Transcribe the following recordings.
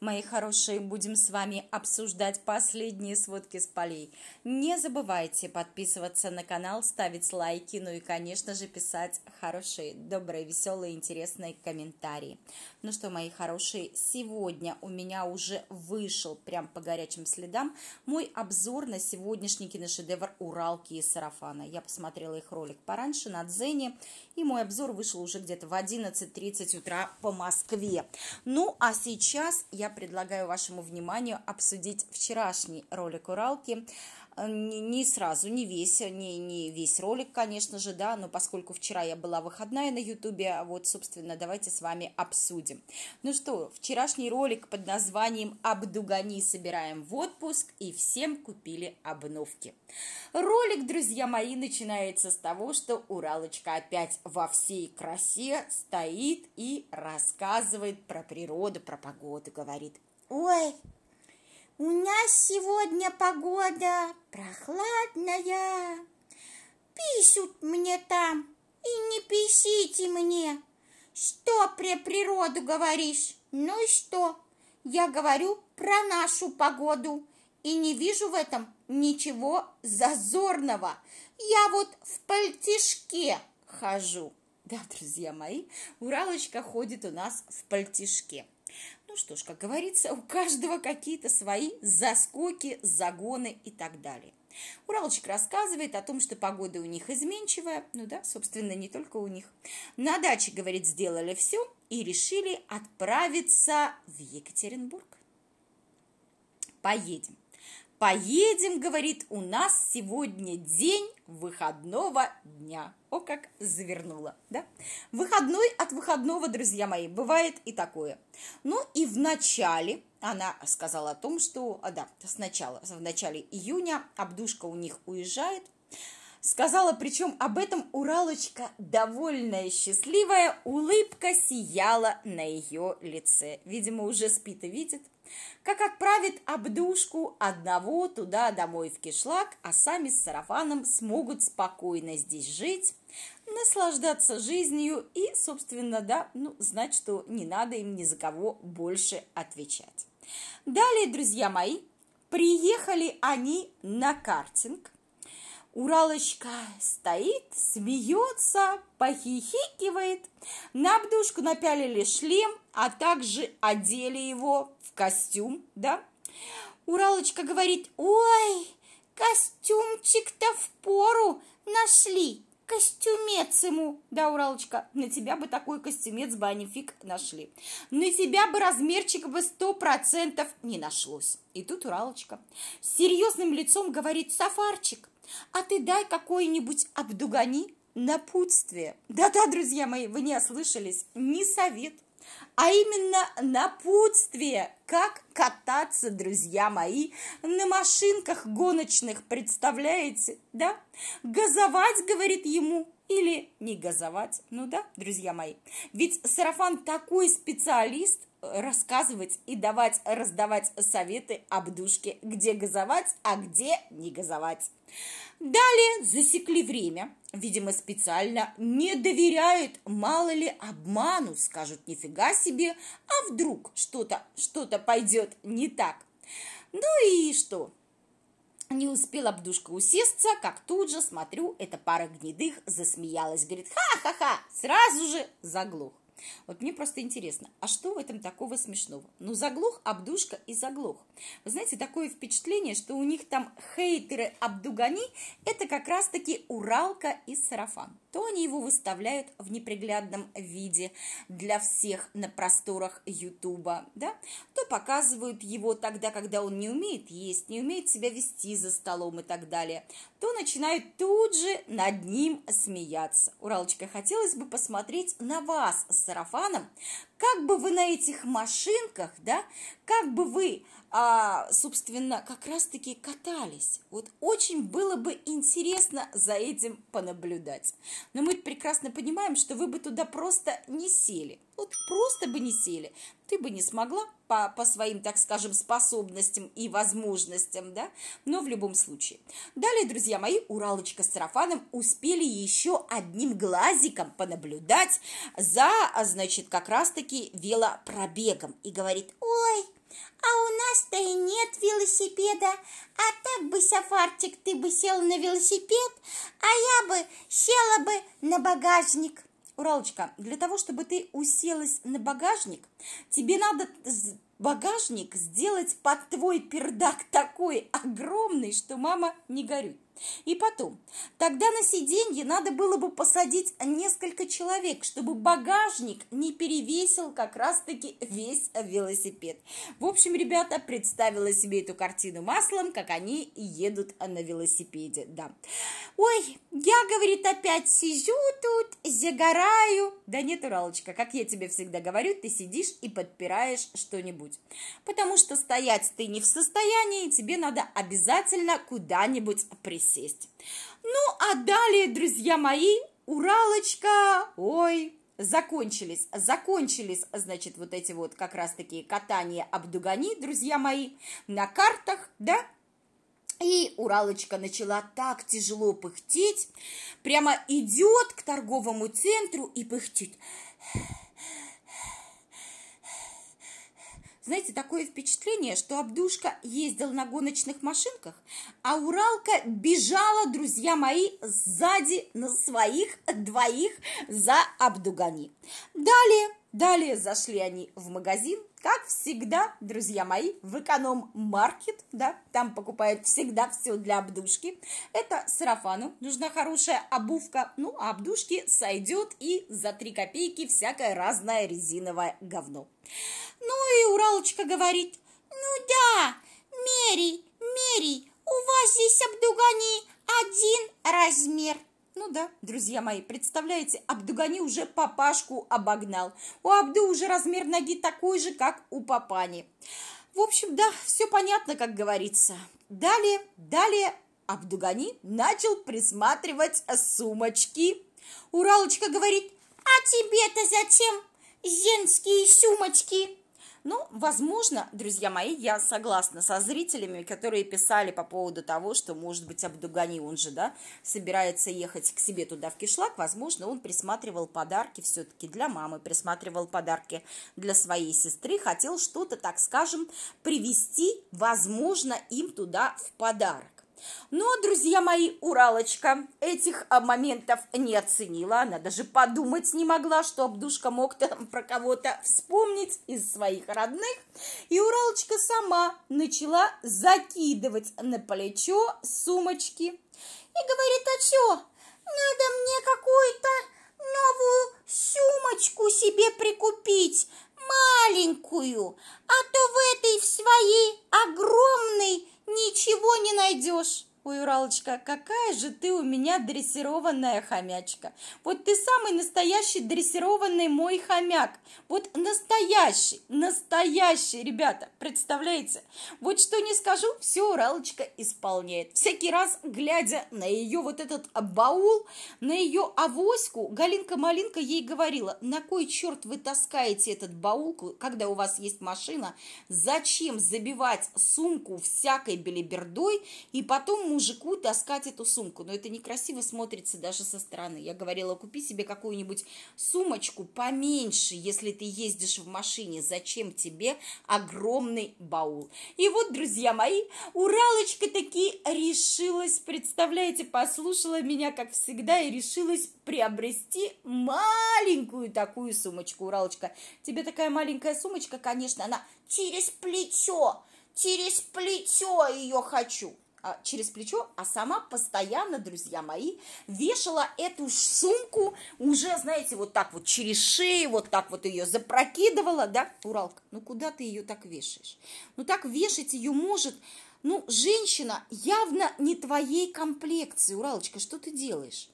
Мои хорошие, будем с вами обсуждать последние сводки с полей. Не забывайте подписываться на канал, ставить лайки, ну и, конечно же, писать хорошие, добрые, веселые, интересные комментарии. Ну что, мои хорошие, сегодня у меня уже вышел, прям по горячим следам, мой обзор на сегодняшний киношедевр «Уралки и сарафана». Я посмотрела их ролик пораньше на Дзене и мой обзор вышел уже где-то в 11.30 утра по Москве. Ну, а сейчас я предлагаю вашему вниманию обсудить вчерашний ролик Уралки, Э, не, не сразу, не весь, не, не весь ролик, конечно же, да, но поскольку вчера я была выходная на ютубе, а вот, собственно, давайте с вами обсудим. Ну что, вчерашний ролик под названием «Абдугани собираем в отпуск» и всем купили обновки. Ролик, друзья мои, начинается с того, что Уралочка опять во всей красе стоит и рассказывает про природу, про погоду, говорит. Ой, у нас сегодня погода прохладная. Пишут мне там, и не пишите мне. Что про природу говоришь? Ну и что? Я говорю про нашу погоду и не вижу в этом ничего зазорного. Я вот в пальтишке хожу. Да, друзья мои, Уралочка ходит у нас в пальтишке что ж, как говорится, у каждого какие-то свои заскоки, загоны и так далее. Уралочек рассказывает о том, что погода у них изменчивая, ну да, собственно, не только у них. На даче, говорит, сделали все и решили отправиться в Екатеринбург. Поедем. Поедем, говорит, у нас сегодня день выходного дня. О, как завернула, да? Выходной от выходного, друзья мои, бывает и такое. Ну и в начале она сказала о том, что, а, да, сначала, в начале июня Абдушка у них уезжает. Сказала, причем об этом Уралочка, довольная, счастливая, улыбка сияла на ее лице. Видимо, уже спит и видит как отправит обдушку одного туда-домой в кишлак, а сами с сарафаном смогут спокойно здесь жить, наслаждаться жизнью и, собственно, да, ну, знать, что не надо им ни за кого больше отвечать. Далее, друзья мои, приехали они на картинг, Уралочка стоит, смеется, похихикивает. На обдушку напялили шлем, а также одели его в костюм, да? Уралочка говорит, ой, костюмчик-то в пору нашли, костюмец ему. Да, Уралочка, на тебя бы такой костюмец бы они а фиг нашли. На тебя бы размерчик бы сто процентов не нашлось. И тут Уралочка с серьезным лицом говорит, Сафарчик, а ты дай какой-нибудь обдугани напутствие. Да-да, друзья мои, вы не ослышались, не совет, а именно напутствие, как кататься, друзья мои, на машинках гоночных, представляете, да? Газовать, говорит ему, или не газовать. Ну да, друзья мои. Ведь Сарафан такой специалист, э, рассказывать и давать, раздавать советы об душке, где газовать, а где не газовать. Далее засекли время. Видимо, специально не доверяют, мало ли обману, скажут нифига себе, а вдруг что-то что, -то, что -то пойдет не так. Ну и что? Не успела Бдушка усесться, как тут же, смотрю, эта пара гнедых засмеялась, говорит, ха-ха-ха, сразу же заглух. Вот мне просто интересно, а что в этом такого смешного? Ну, заглох Абдушка и заглох. Вы знаете, такое впечатление, что у них там хейтеры Абдугани – это как раз-таки Уралка и Сарафан. То они его выставляют в неприглядном виде для всех на просторах Ютуба, да? То показывают его тогда, когда он не умеет есть, не умеет себя вести за столом и так далее то начинают тут же над ним смеяться. Уралочка, хотелось бы посмотреть на вас с сарафаном, как бы вы на этих машинках, да, как бы вы, а, собственно, как раз-таки катались. Вот очень было бы интересно за этим понаблюдать. Но мы прекрасно понимаем, что вы бы туда просто не сели. Вот просто бы не сели. Ты бы не смогла, по, по своим, так скажем, способностям и возможностям, да, но в любом случае. Далее, друзья мои, Уралочка с сарафаном успели еще одним глазиком понаблюдать за, значит, как раз-таки велопробегом и говорит, ой, а у нас-то и нет велосипеда. А так бы, Сафартик, ты бы сел на велосипед, а я бы села бы на багажник. Уралочка, для того, чтобы ты уселась на багажник, тебе надо багажник сделать под твой пердак такой огромный, что мама не горюй. И потом, тогда на сиденье надо было бы посадить несколько человек, чтобы багажник не перевесил как раз-таки весь велосипед. В общем, ребята, представила себе эту картину маслом, как они едут на велосипеде, да. Ой, я, говорит, опять сижу тут, загораю. Да нет, Уралочка, как я тебе всегда говорю, ты сидишь и подпираешь что-нибудь. Потому что стоять ты не в состоянии, тебе надо обязательно куда-нибудь присесть сесть. Ну, а далее, друзья мои, Уралочка, ой, закончились, закончились, значит, вот эти вот как раз-таки катания абдугани, друзья мои, на картах, да, и Уралочка начала так тяжело пыхтеть, прямо идет к торговому центру и пыхтит. Знаете, такое впечатление, что Абдушка ездил на гоночных машинках, а Уралка бежала, друзья мои, сзади на своих двоих за Абдугани. Далее Далее зашли они в магазин, как всегда, друзья мои, в эконом-маркет, да, там покупают всегда все для обдушки. Это сарафану нужна хорошая обувка, ну, а обдушки сойдет и за 3 копейки всякое разное резиновое говно. Ну и Уралочка говорит, ну да, Мери, Мери, у вас здесь обдугани один размер. Ну да, друзья мои, представляете, Абдугани уже папашку обогнал. У Абду уже размер ноги такой же, как у папани. В общем, да, все понятно, как говорится. Далее, далее Абдугани начал присматривать сумочки. Уралочка говорит, а тебе-то зачем Женские сумочки? Ну, возможно, друзья мои, я согласна со зрителями, которые писали по поводу того, что, может быть, Абдугани, он же, да, собирается ехать к себе туда в кишлак, возможно, он присматривал подарки все-таки для мамы, присматривал подарки для своей сестры, хотел что-то, так скажем, привести, возможно, им туда в подарок. Но, ну, а, друзья мои, Уралочка этих а, моментов не оценила. Она даже подумать не могла, что Абдушка мог там про кого-то вспомнить из своих родных. И Уралочка сама начала закидывать на плечо сумочки. И говорит, а что, надо мне какую-то новую сумочку себе прикупить, маленькую, а то в этой в своей огромной ничего не найдешь. Ой, Уралочка, какая же ты у меня дрессированная хомячка. Вот ты самый настоящий дрессированный мой хомяк. Вот настоящий, настоящий, ребята, представляете? Вот что не скажу, все Уралочка исполняет. Всякий раз, глядя на ее вот этот баул, на ее авоську, Галинка-малинка ей говорила, на кой черт вы таскаете этот баул, когда у вас есть машина, зачем забивать сумку всякой белибердой и потом Хинджику таскать эту сумку. Но это некрасиво смотрится даже со стороны. Я говорила, купи себе какую-нибудь сумочку поменьше, если ты ездишь в машине. Зачем тебе огромный баул? И вот, друзья мои, Уралочка таки решилась, представляете, послушала меня, как всегда, и решилась приобрести маленькую такую сумочку. Уралочка, тебе такая маленькая сумочка, конечно, она через плечо, через плечо ее хочу. А, через плечо, а сама постоянно, друзья мои, вешала эту сумку уже, знаете, вот так вот через шею, вот так вот ее запрокидывала, да, Уралка, ну куда ты ее так вешаешь? Ну так вешать ее может, ну, женщина явно не твоей комплекции, Уралочка, что ты делаешь?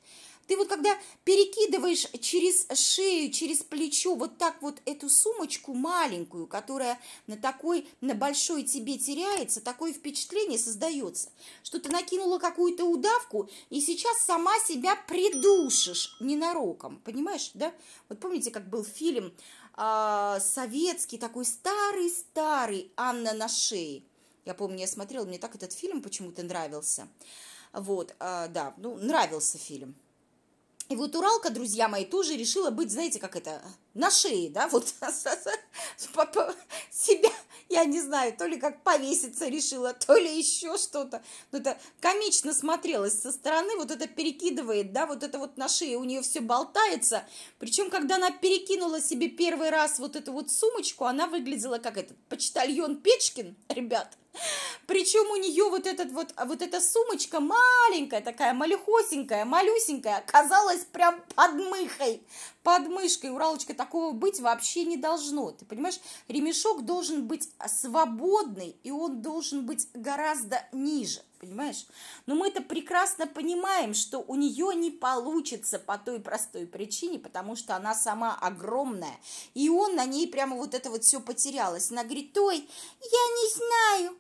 Ты вот когда перекидываешь через шею, через плечо вот так вот эту сумочку маленькую, которая на такой, на большой тебе теряется, такое впечатление создается, что ты накинула какую-то удавку и сейчас сама себя придушишь ненароком, понимаешь, да? Вот помните, как был фильм э, советский, такой старый-старый «Анна на шее». Я помню, я смотрела, мне так этот фильм почему-то нравился. Вот, э, да, ну, нравился фильм. И вот Уралка, друзья мои, тоже решила быть, знаете, как это, на шее, да, вот себя, я не знаю, то ли как повеситься решила, то ли еще что-то. Но это комично смотрелось со стороны, вот это перекидывает, да, вот это вот на шее у нее все болтается. Причем, когда она перекинула себе первый раз вот эту вот сумочку, она выглядела как этот почтальон Печкин, ребят, причем у нее вот, этот вот, а вот эта сумочка маленькая такая, малюхосенькая, малюсенькая, оказалась прям подмыхой, подмышкой. У Ралочка такого быть вообще не должно. Ты понимаешь, ремешок должен быть свободный, и он должен быть гораздо ниже понимаешь? Но мы это прекрасно понимаем, что у нее не получится по той простой причине, потому что она сама огромная, и он на ней прямо вот это вот все потерялось. Она говорит, ой, я не знаю,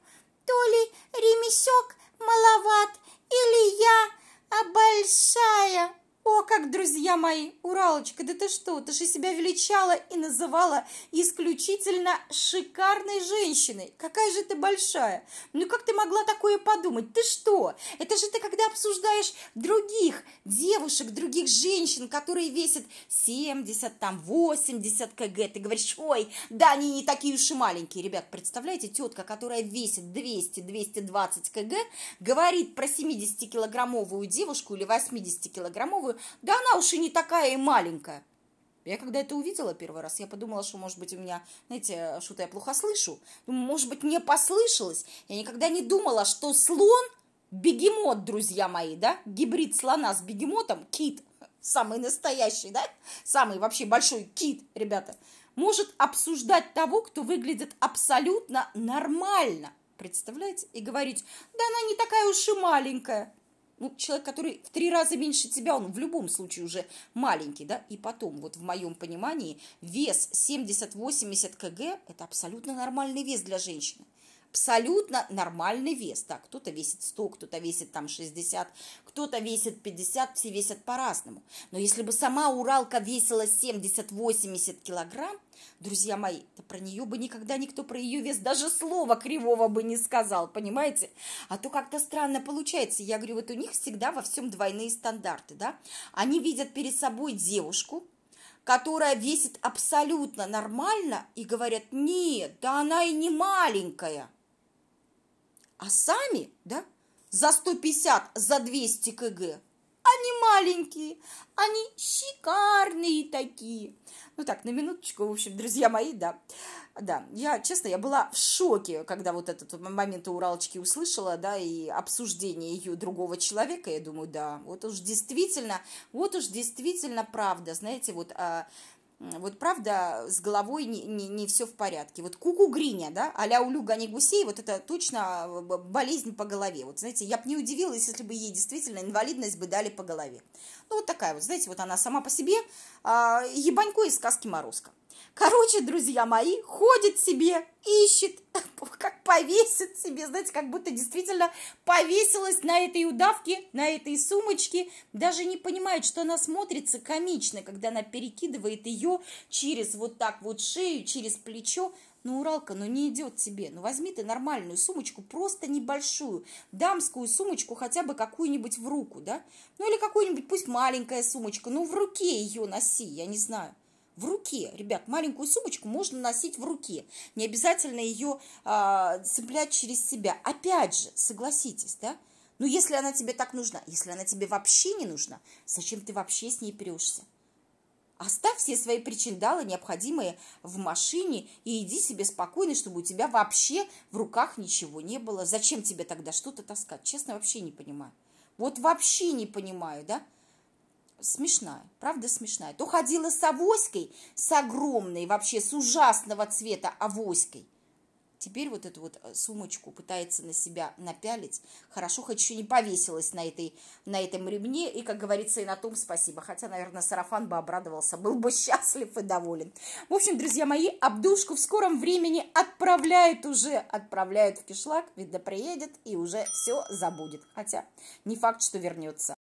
то ли ремесек маловат, или я а большая «О, как, друзья мои! Уралочка, да ты что? Ты же себя величала и называла исключительно шикарной женщиной! Какая же ты большая! Ну как ты могла такое подумать? Ты что? Это же ты когда обсуждаешь других девушек, других женщин, которые весят 70, там, 80 кг, ты говоришь, ой, да они не такие уж и маленькие. Ребят, представляете, тетка, которая весит 200-220 кг, говорит про 70-килограммовую девушку или 80-килограммовую, такой, да она уж и не такая и маленькая. Я когда это увидела первый раз, я подумала, что, может быть, у меня, знаете, что-то я плохо слышу. может быть, мне послышалось. Я никогда не думала, что слон – бегемот, друзья мои, да? Гибрид слона с бегемотом – кит. Самый настоящий, да? Самый вообще большой кит, ребята. Может обсуждать того, кто выглядит абсолютно нормально. Представляете? И говорить, да она не такая уж и маленькая. Ну, человек, который в три раза меньше тебя, он в любом случае уже маленький, да, и потом, вот в моем понимании, вес 70-80 кг – это абсолютно нормальный вес для женщины – абсолютно нормальный вес. Так, кто-то весит 100, кто-то весит там 60, кто-то весит 50, все весят по-разному. Но если бы сама Уралка весила 70-80 килограмм, друзья мои, то про нее бы никогда никто про ее вес даже слова кривого бы не сказал, понимаете? А то как-то странно получается. Я говорю, вот у них всегда во всем двойные стандарты, да? Они видят перед собой девушку, которая весит абсолютно нормально, и говорят, нет, да она и не маленькая – а сами, да, за 150, за 200 кг они маленькие, они шикарные такие. Ну так, на минуточку, в общем, друзья мои, да. Да, я, честно, я была в шоке, когда вот этот момент у Уралочки услышала, да, и обсуждение ее другого человека, я думаю, да, вот уж действительно, вот уж действительно правда, знаете, вот а, вот правда с головой не, не, не все в порядке. Вот куку гриня, да, а-ля улю гони гусей, вот это точно а, болезнь по голове. Вот, знаете, я бы не удивилась, если бы ей действительно инвалидность бы дали по голове. Ну, вот такая вот, знаете, вот она сама по себе, а, ебанько из сказки Морозко. Короче, друзья мои, ходит себе, ищет, как повесит себе, знаете, как будто действительно повесилась на этой удавке, на этой сумочке, даже не понимает, что она смотрится комично, когда она перекидывает ее через вот так вот шею, через плечо, ну, Уралка, ну не идет тебе. Ну, возьми ты нормальную сумочку, просто небольшую, дамскую сумочку, хотя бы какую-нибудь в руку, да? Ну, или какую-нибудь, пусть маленькая сумочка, ну, в руке ее носи, я не знаю в руке. Ребят, маленькую сумочку можно носить в руке. Не обязательно ее а, цеплять через себя. Опять же, согласитесь, да? но ну, если она тебе так нужна, если она тебе вообще не нужна, зачем ты вообще с ней прешься? Оставь все свои причиндалы, необходимые в машине, и иди себе спокойно, чтобы у тебя вообще в руках ничего не было. Зачем тебе тогда что-то таскать? Честно, вообще не понимаю. Вот вообще не понимаю, да? смешная, правда смешная, то ходила с авоськой, с огромной вообще, с ужасного цвета авоськой. Теперь вот эту вот э, сумочку пытается на себя напялить. Хорошо, хоть еще не повесилась на, этой, на этом ремне. И, как говорится, и на том спасибо. Хотя, наверное, сарафан бы обрадовался, был бы счастлив и доволен. В общем, друзья мои, обдушку в скором времени отправляет уже. отправляет в кишлак, видно, приедет и уже все забудет. Хотя не факт, что вернется.